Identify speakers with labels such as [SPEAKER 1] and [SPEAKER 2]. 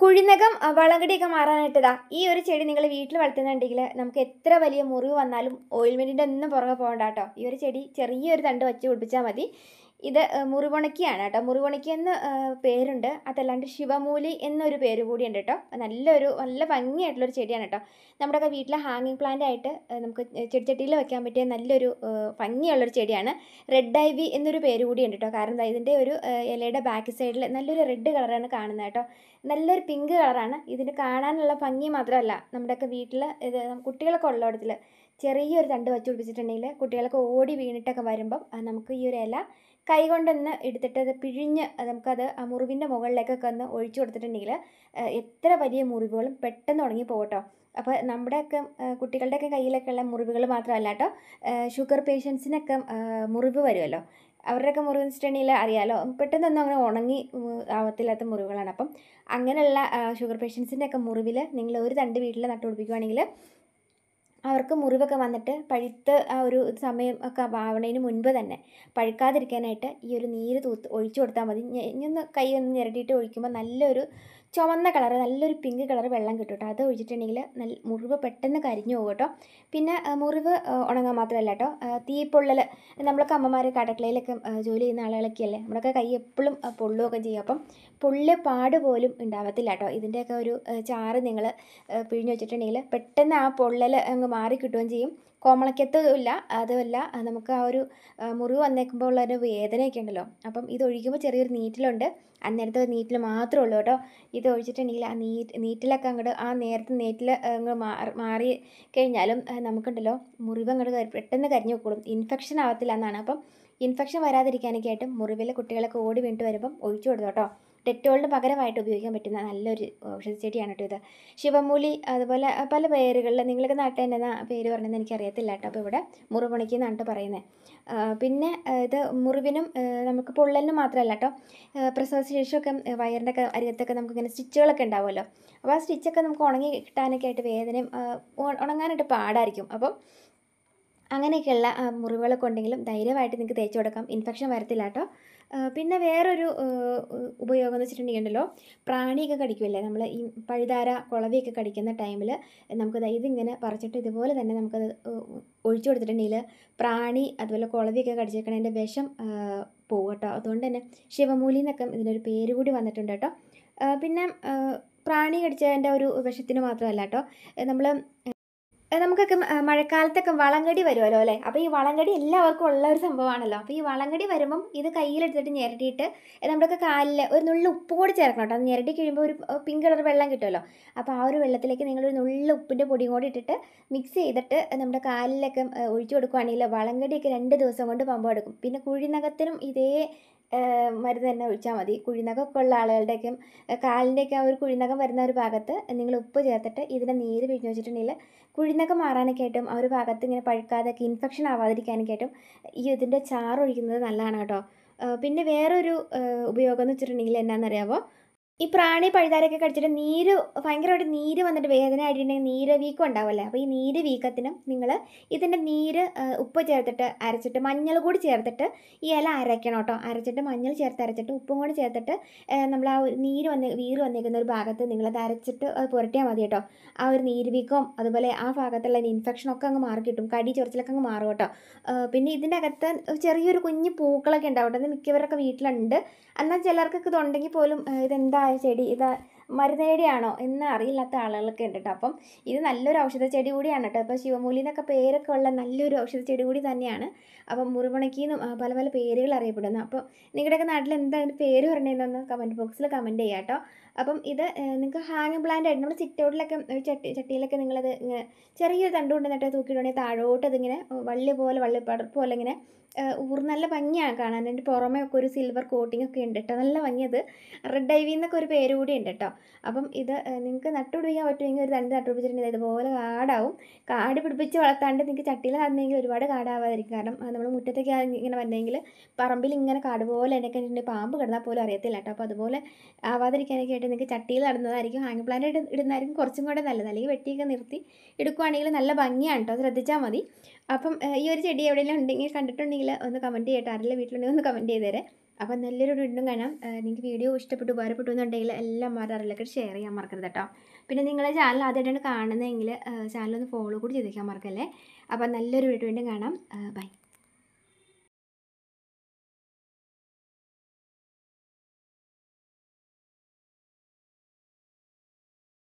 [SPEAKER 1] കുഴിനകം വളങ്കടിയൊക്കെ മാറാനായിട്ടതാ ഈ ഒരു ചെടി നിങ്ങൾ വീട്ടിൽ വളർത്തുന്നുണ്ടെങ്കിൽ നമുക്ക് എത്ര വലിയ മുറിവ് വന്നാലും ഓയിൽമെൻറ്റിൻ്റെ ഒന്നും പുറകെ പോകണ്ട കേട്ടോ ഈ ഒരു ചെടി ചെറിയൊരു തണ്ട് വെച്ച് പിടിപ്പിച്ചാൽ മതി ഇത് മുറിവുണക്കിയാണ് കേട്ടോ മുറിവുണക്കി എന്ന് പേരുണ്ട് അതല്ലാണ്ട് ശിവമൂലി എന്നൊരു പേര് കൂടിയുണ്ട് കേട്ടോ നല്ലൊരു നല്ല ഭംഗിയായിട്ടുള്ളൊരു ചെടിയാണ് കേട്ടോ നമ്മുടെയൊക്കെ വീട്ടിലെ ഹാങ്ങിങ് പ്ലാന്റ് ആയിട്ട് നമുക്ക് ചെടിച്ചട്ടിയിൽ വെക്കാൻ പറ്റിയ നല്ലൊരു ഭംഗിയുള്ളൊരു ചെടിയാണ് റെഡ് ഐവി എന്നൊരു പേര് കൂടിയുണ്ട് കേട്ടോ കാരണം ഇതിൻ്റെ ഒരു ഇലയുടെ ബാക്ക് സൈഡിൽ നല്ലൊരു റെഡ് കളറാണ് കാണുന്നത് കേട്ടോ നല്ലൊരു പിങ്ക് കളറാണ് ഇതിന് കാണാനുള്ള ഭംഗി മാത്രമല്ല നമ്മുടെയൊക്കെ വീട്ടിൽ ഇത് കുട്ടികളൊക്കെ ഉള്ളിടത്തിൽ ചെറിയൊരു തണ്ട് വെച്ച് പിടിപ്പിച്ചിട്ടുണ്ടെങ്കിൽ കുട്ടികൾക്ക് ഓടി വീണിട്ടൊക്കെ വരുമ്പം നമുക്ക് ഈ ഒരു ഇല കൊണ്ടൊന്ന് എടുത്തിട്ട് അത് പിഴിഞ്ഞ് നമുക്കത് ആ മുറിവിൻ്റെ മുകളിലേക്കൊക്കെ ഒന്ന് ഒഴിച്ചു കൊടുത്തിട്ടുണ്ടെങ്കിൽ എത്ര വലിയ മുറിവുകളും പെട്ടെന്ന് ഉണങ്ങി പോകട്ടോ അപ്പോൾ നമ്മുടെയൊക്കെ കുട്ടികളുടെയൊക്കെ ഉള്ള മുറിവുകൾ മാത്രമല്ല കേട്ടോ ഷുഗർ പേഷ്യൻസിനൊക്കെ മുറിവ് വരുമല്ലോ അവരുടെയൊക്കെ മുറിവ് വെച്ചിട്ടുണ്ടെങ്കിൽ അറിയാമല്ലോ പെട്ടെന്നൊന്നും അങ്ങനെ ഉണങ്ങി ആവത്തില്ലാത്ത മുറിവുകളാണ് അപ്പം അങ്ങനെയുള്ള ഷുഗർ പേഷ്യൻസിൻ്റെയൊക്കെ മുറിവിൽ നിങ്ങൾ ഒരു തണ്ട് വീട്ടിൽ നട്ടുപിടിപ്പിക്കുകയാണെങ്കിൽ അവർക്ക് മുറിവൊക്കെ വന്നിട്ട് പഴുത്ത് ആ ഒരു സമയം ഒക്കെ ആവണതിന് മുൻപ് തന്നെ പഴുക്കാതിരിക്കാനായിട്ട് ഈ ഒരു നീര് തൂത്ത് ഒഴിച്ചു കൊടുത്താൽ മതി ഇനി ഒന്ന് കൈ ഒന്ന് ഞെരടിയിട്ട് ഒഴിക്കുമ്പോൾ നല്ലൊരു ചുവന്ന കളർ നല്ലൊരു പിങ്ക് കളർ വെള്ളം കിട്ടും കേട്ടോ അത് ഒഴിച്ചിട്ടുണ്ടെങ്കിൽ നല്ല മുറിവ് പെട്ടെന്ന് കരിഞ്ഞു പോകും കേട്ടോ പിന്നെ മുറിവ് ഉണങ്ങാൻ മാത്രമല്ല കേട്ടോ തീപ്പൊള്ളൽ നമ്മളൊക്കെ അമ്മമാർ കടക്കളയിലൊക്കെ ജോലി ചെയ്യുന്ന ആളുകളൊക്കെ അല്ലേ കൈ എപ്പോഴും പൊള്ളുകയൊക്കെ ചെയ്യും അപ്പം പൊള്ളിയ പാട് പോലും ഉണ്ടാവത്തില്ല കേട്ടോ ഇതിൻ്റെയൊക്കെ ഒരു ചാറ് നിങ്ങൾ പിഴിഞ്ഞു വെച്ചിട്ടുണ്ടെങ്കിൽ പെട്ടെന്ന് ആ പൊള്ളൽ അങ്ങ് മാറി കിട്ടുകയും ചെയ്യും കോമളക്കത്ത് ഇല്ല അതുമല്ല നമുക്ക് ആ ഒരു മുറിവ് വന്നേക്കുമ്പോൾ ഉള്ള ഒരു വേദനയൊക്കെ ഉണ്ടല്ലോ അപ്പം ഇത് ഒഴിക്കുമ്പോൾ ചെറിയൊരു നീറ്റിലുണ്ട് അന്നേരത്തെ ഒരു നീറ്റിൽ മാത്രമേ ഉള്ളൂ കേട്ടോ ഇത് ഒഴിച്ചിട്ടുണ്ടെങ്കിൽ ആ നീറ്റ് നീറ്റിലൊക്കെ അങ്ങോട്ട് ആ നേരത്തെ നീറ്റിൽ അങ്ങ് മാറി കഴിഞ്ഞാലും നമുക്കുണ്ടല്ലോ മുറിവ് അങ്ങോട്ട് പെട്ടെന്ന് കരിഞ്ഞു വെക്കോളും ഇൻഫെക്ഷൻ ആവത്തില്ല എന്നാണ് അപ്പം ഇൻഫെക്ഷൻ വരാതിരിക്കാനൊക്കെ ആയിട്ട് മുറിവിൽ കുട്ടികളൊക്കെ ഓടി വീണ്ടു വരുമ്പം ഒഴിച്ചു കൊടുത്തോട്ടോ ഡെറ്റോളിന് പകരമായിട്ട് ഉപയോഗിക്കാൻ പറ്റുന്ന നല്ലൊരു ഓപ്ഷൻ ചെടിയാണ് കേട്ടോ ഇത് ശിവമൂലി അതുപോലെ പല പേരുകളിൽ നിങ്ങൾക്ക് നാട്ടിൽ തന്നെ പേര് പറഞ്ഞതെന്ന് എനിക്കറിയത്തില്ല കേട്ടോ അപ്പോൾ ഇവിടെ മുറിമുണക്കി എന്നാണ് പറയുന്നത് പിന്നെ ഇത് മുറിവിനും നമുക്ക് പൊള്ളലിനും മാത്രമല്ല കേട്ടോ പ്രസവശേഷമൊക്കെ വയറിൻ്റെ ഒക്കെ അരികത്തൊക്കെ നമുക്കിങ്ങനെ സ്റ്റിച്ചുകളൊക്കെ ഉണ്ടാവുമല്ലോ അപ്പോൾ ആ സ്റ്റിച്ചൊക്കെ നമുക്ക് ഉണങ്ങി കിട്ടാനൊക്കെ ആയിട്ട് വേദനയും ഉണങ്ങാനായിട്ട് പാടായിരിക്കും അപ്പം അങ്ങനെയൊക്കെയുള്ള മുറിവുകളൊക്കെ ഉണ്ടെങ്കിലും ധൈര്യമായിട്ട് നിങ്ങൾക്ക് തേച്ച് കൊടുക്കാം ഇൻഫെക്ഷൻ വരത്തില്ല കേട്ടോ പിന്നെ വേറൊരു ഉപയോഗം എന്ന് വെച്ചിട്ടുണ്ടെങ്കിലുണ്ടല്ലോ പ്രാണിയൊക്കെ കടിക്കുമല്ലേ നമ്മൾ ഈ പഴുതാര കുളവിയൊക്കെ കടിക്കുന്ന ടൈമിൽ നമുക്കത് ഇതിങ്ങനെ പറിച്ചിട്ട് ഇതുപോലെ തന്നെ നമുക്കത് ഒഴിച്ചു കൊടുത്തിട്ടുണ്ടെങ്കിൽ പ്രാണി അതുപോലെ കുളവിയൊക്കെ കടിച്ചേക്കണതിൻ്റെ വിഷം പോകും കേട്ടോ അതുകൊണ്ട് തന്നെ ശിവമൂലി എന്നൊക്കെ ഇതിനൊരു പേര് കൂടി വന്നിട്ടുണ്ട് കേട്ടോ പിന്നെ പ്രാണി കടിച്ചതിൻ്റെ ഒരു വിഷത്തിന് മാത്രമല്ല കേട്ടോ നമ്മൾ നമുക്കൊക്കെ മഴക്കാലത്തൊക്കെ വളങ്കടി വരുമല്ലോ അല്ലേ അപ്പോൾ ഈ വളങ്കടി എല്ലാവർക്കും ഉള്ള ഒരു സംഭവമാണല്ലോ അപ്പോൾ ഈ വളങ്കടി വരുമ്പം ഇത് കയ്യിലെടുത്തിട്ട് ഞെരടിയിട്ട് നമ്മുടെയൊക്കെ കാലിൽ ഒരു നുള്ളു ഉപ്പ് കൂടി ചേർക്കണം കേട്ടോ അത് ഞെരടി കഴിയുമ്പോൾ ഒരു പിങ്ക് കളർ വെള്ളം കിട്ടുമല്ലോ അപ്പോൾ ആ ഒരു വെള്ളത്തിലേക്ക് നിങ്ങളൊരു നുള്ളു ഉപ്പിൻ്റെ പൊടിയും കൂടി ഇട്ടിട്ട് മിക്സ് ചെയ്തിട്ട് നമ്മുടെ കാലിലൊക്കെ ഒഴിച്ചു കൊടുക്കുകയാണെങ്കിൽ വളങ്കടിയൊക്കെ രണ്ട് ദിവസം കൊണ്ട് കൊടുക്കും പിന്നെ കുഴിനകത്തിനും ഇതേ മരുന്ന് തന്നെ ഒഴിച്ചാൽ മതി കുഴിനഖമൊക്കെ ഉള്ള ആളുകളുടെയൊക്കെയും കാലിൻ്റെയൊക്കെ ആ ഒരു കുഴിനകം വരുന്ന ഒരു ഭാഗത്ത് നിങ്ങൾ ഉപ്പ് ചേർത്തിട്ട് ഇതിനെ നീര് പിഴിഞ്ഞ് വെച്ചിട്ടുണ്ടെങ്കിൽ കുഴിനകം മാറാനൊക്കെ ആയിട്ടും ആ ഒരു ഭാഗത്ത് ഇങ്ങനെ പഴുക്കാതെ ഇൻഫെക്ഷൻ ആവാതിരിക്കാനൊക്കെ ആയിട്ടും ഈ ഇതിൻ്റെ ചാറ് ഒഴിക്കുന്നത് നല്ലതാണ് കേട്ടോ പിന്നെ വേറൊരു ഉപയോഗം എന്ന് വെച്ചിട്ടുണ്ടെങ്കിൽ എന്നാണെന്നറിയാമോ ഈ പ്രാണി പഴുതാരൊക്കെ കഴിച്ചിട്ട് നീര് ഭയങ്കരമായിട്ട് നീര് വന്നിട്ട് വേദന ആയിട്ടുണ്ടെങ്കിൽ നീര് വീക്കം ഉണ്ടാവുമല്ലേ അപ്പോൾ ഈ നീര് വീക്കത്തിനും നിങ്ങൾ ഇതിൻ്റെ നീര് ഉപ്പ് ചേർത്തിട്ട് അരച്ചിട്ട് മഞ്ഞൾ കൂടി ചേർത്തിട്ട് ഈ ഇല അരയ്ക്കണം കേട്ടോ അരച്ചിട്ട് മഞ്ഞൾ ചേർത്ത് അരച്ചിട്ട് ഉപ്പും കൂടി ചേർത്തിട്ട് നമ്മൾ ആ ഒരു നീര് വന്ന് വീറ് വന്നിരിക്കുന്ന ഒരു ഭാഗത്ത് നിങ്ങളത് അരച്ചിട്ട് അത് പുരട്ടിയാൽ മതി കേട്ടോ ആ ഒരു നീര് വീക്കവും അതുപോലെ ആ ഭാഗത്തുള്ള ഇൻഫെക്ഷനൊക്കെ അങ്ങ് മാറി കിട്ടും കടി ചൊറിച്ചിലൊക്കെ അങ്ങ് മാറും കേട്ടോ പിന്നെ ഇതിൻ്റെ അകത്ത് ചെറിയൊരു കുഞ്ഞ് പൂക്കളൊക്കെ ഉണ്ടാവും കേട്ടോ അത് മിക്കവരൊക്കെ വീട്ടിലുണ്ട് എന്നാൽ ചിലർക്കൊക്കെ ഇതുണ്ടെങ്കിൽ പോലും ഇതെന്താ ഔഷധമായ ചെടി ഇത് മരുന്നേടിയാണോ എന്ന് അറിയില്ലാത്ത ആളുകളൊക്കെ ഉണ്ട് കേട്ടോ അപ്പം ഇത് നല്ലൊരു ഔഷധ ചെടി കൂടിയാണ് കേട്ടോ ഇപ്പോൾ ശിവമൂലി എന്നൊക്കെ പേരൊക്കെ ഉള്ള നല്ലൊരു ഔഷധ ചെടി കൂടി തന്നെയാണ് അപ്പം മുറിമുണക്കിന്നും പല പല പേരുകൾ അറിയപ്പെടുന്നു അപ്പോൾ നിങ്ങളുടെയൊക്കെ നാട്ടിൽ എന്താ അതിൻ്റെ പേര് പറഞ്ഞതെന്നൊന്ന് കമൻറ്റ് ബോക്സിൽ കമൻറ്റ് ചെയ്യാം കേട്ടോ അപ്പം ഇത് നിങ്ങൾക്ക് ഹാങ് പ്ലാന്റ് ആയിട്ട് നമ്മൾ ചിറ്റോട്ടിലൊക്കെ ചട്ടി ചട്ടിയിലൊക്കെ നിങ്ങളത് ഇങ്ങനെ ചെറിയൊരു തണ്ട് കൊണ്ട് നട്ട് തൂക്കിയിട്ടുണ്ടെങ്കിൽ താഴോട്ട് അതിങ്ങനെ വള്ളി പോലെ വള്ളിപ്പടർ പോലെ ഇങ്ങനെ ഊർ നല്ല ഭംഗിയാണ് കാണാൻ എൻ്റെ പുറമേ ഒക്കെ ഒരു സിൽവർ കോട്ടിംഗ് ഒക്കെ ഉണ്ട് കേട്ടോ നല്ല ഭംഗിയത് റെഡ് ഐവി എന്നൊക്കെ ഒരു പേര് കൂടി ഉണ്ട് കേട്ടോ അപ്പം ഇത് നിങ്ങൾക്ക് നട്ടുപിടിപ്പിക്കാൻ പറ്റുമെങ്കിൽ ഒരു തണ്ട് നട്ടുപിടിച്ചിട്ടുണ്ടെങ്കിൽ ഇതുപോലെ കാടാവും കാട് പിടിപ്പിച്ച് വളർത്താണ്ട് നിങ്ങൾക്ക് ചട്ടിയിൽ നടന്നെങ്കിൽ ഒരുപാട് കാടാവാതിരിക്കും കാരണം നമ്മൾ മുറ്റത്തേക്ക് ഇങ്ങനെ വന്നെങ്കിൽ പറമ്പിൽ ഇങ്ങനെ കാട് പോലെ എന്നൊക്കെ പാമ്പ് കിടന്നാൽ പോലും അറിയത്തില്ല കേട്ടോ അപ്പോൾ അതുപോലെ ആവാതിരിക്കാനൊക്കെ ആയിട്ട് നിങ്ങൾക്ക് ചട്ടിയിൽ നടന്നതായിരിക്കും ഹാങ് പ്ലാന്റ് ഇടുന്നതായിരിക്കും കുറച്ചും കൂടെ നല്ലത് അല്ലെങ്കിൽ വെട്ടിയൊക്കെ നിർത്തി എടുക്കുവാണെങ്കിൽ നല്ല ഭംഗിയാണ് കേട്ടോ ശ്രദ്ധിച്ചാൽ മതി അപ്പം ഈ ഒരു ചെടി എവിടെയെങ്കിലും ഉണ്ടെങ്കിൽ കണ്ടിട്ടുണ്ടെങ്കിൽ ഒന്ന് കമൻറ്റ് ചെയ്യട്ടോ ആരെല്ലാം വീട്ടിലുണ്ടെങ്കിൽ ഒന്ന് കമൻറ്റ് ചെയ്തേരെ അപ്പം നല്ലൊരു വീണ്ടും കാണാം നിങ്ങൾക്ക് വീഡിയോ ഇഷ്ടപ്പെട്ടു ഉപകാരപ്പെട്ടു എന്നുണ്ടെങ്കിൽ എല്ലാം മററിലൊക്കെ ഷെയർ ചെയ്യാൻ മറക്കരുത് കേട്ടോ പിന്നെ നിങ്ങളെ ചാനൽ ആദ്യമായിട്ടാണ് കാണുന്നതെങ്കിൽ ചാനലൊന്ന് ഫോളോ കൂടി ചെയ്തേക്കാൻ മറക്കല്ലേ അപ്പം നല്ലൊരു വീഡിയോ വീണ്ടും കാണാം ബൈ